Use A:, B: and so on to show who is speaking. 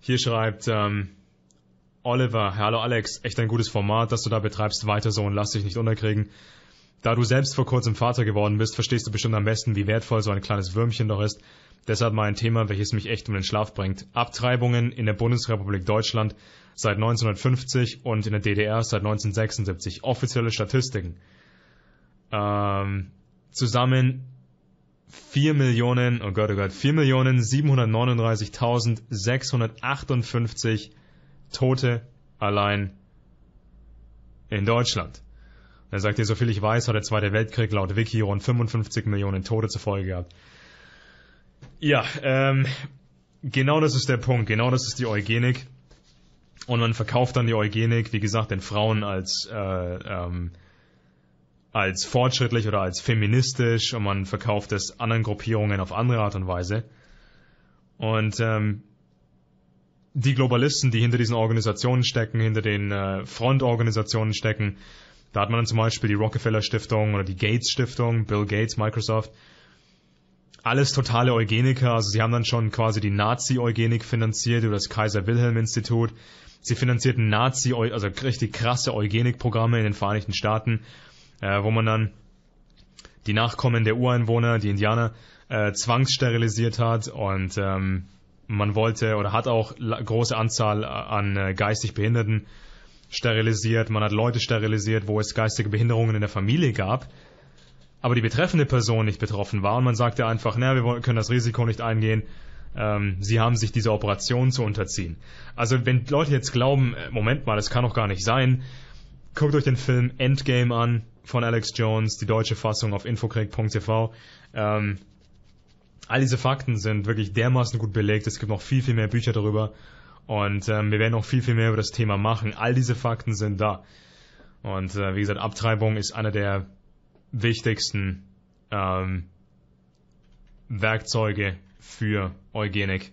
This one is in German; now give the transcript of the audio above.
A: Hier schreibt ähm, Oliver, hallo Alex, echt ein gutes Format, das du da betreibst. Weiter so und lass dich nicht unterkriegen. Da du selbst vor kurzem Vater geworden bist, verstehst du bestimmt am besten, wie wertvoll so ein kleines Würmchen doch ist. Deshalb mal ein Thema, welches mich echt um den Schlaf bringt. Abtreibungen in der Bundesrepublik Deutschland seit 1950 und in der DDR seit 1976. Offizielle Statistiken. Ähm, zusammen 4 Millionen, oh Gott, oh Gott, 4 Millionen 739.658 Tote allein in Deutschland. Und er sagt ihr, so viel ich weiß, hat der Zweite Weltkrieg laut Wiki rund 55 Millionen Tote zur Folge gehabt. Ja, ähm, genau das ist der Punkt, genau das ist die Eugenik. Und man verkauft dann die Eugenik, wie gesagt, den Frauen als äh, ähm, als fortschrittlich oder als feministisch und man verkauft es anderen Gruppierungen auf andere Art und Weise. Und ähm, die Globalisten, die hinter diesen Organisationen stecken, hinter den äh, Frontorganisationen stecken, da hat man dann zum Beispiel die Rockefeller Stiftung oder die Gates Stiftung, Bill Gates, Microsoft, alles totale Eugeniker. Also sie haben dann schon quasi die Nazi-Eugenik finanziert über das Kaiser-Wilhelm-Institut. Sie finanzierten Nazi, also richtig krasse Eugenikprogramme in den Vereinigten Staaten äh, wo man dann die Nachkommen der Ureinwohner, die Indianer, äh, zwangssterilisiert hat und ähm, man wollte oder hat auch große Anzahl äh, an äh, geistig Behinderten sterilisiert, man hat Leute sterilisiert, wo es geistige Behinderungen in der Familie gab, aber die betreffende Person nicht betroffen war und man sagte einfach, naja, wir können das Risiko nicht eingehen, ähm, sie haben sich dieser Operation zu unterziehen. Also wenn Leute jetzt glauben, äh, Moment mal, das kann doch gar nicht sein, guckt euch den Film Endgame an, von Alex Jones, die deutsche Fassung auf infokrieg.tv. Ähm, all diese Fakten sind wirklich dermaßen gut belegt. Es gibt noch viel, viel mehr Bücher darüber. Und ähm, wir werden noch viel, viel mehr über das Thema machen. All diese Fakten sind da. Und äh, wie gesagt, Abtreibung ist einer der wichtigsten ähm, Werkzeuge für Eugenik.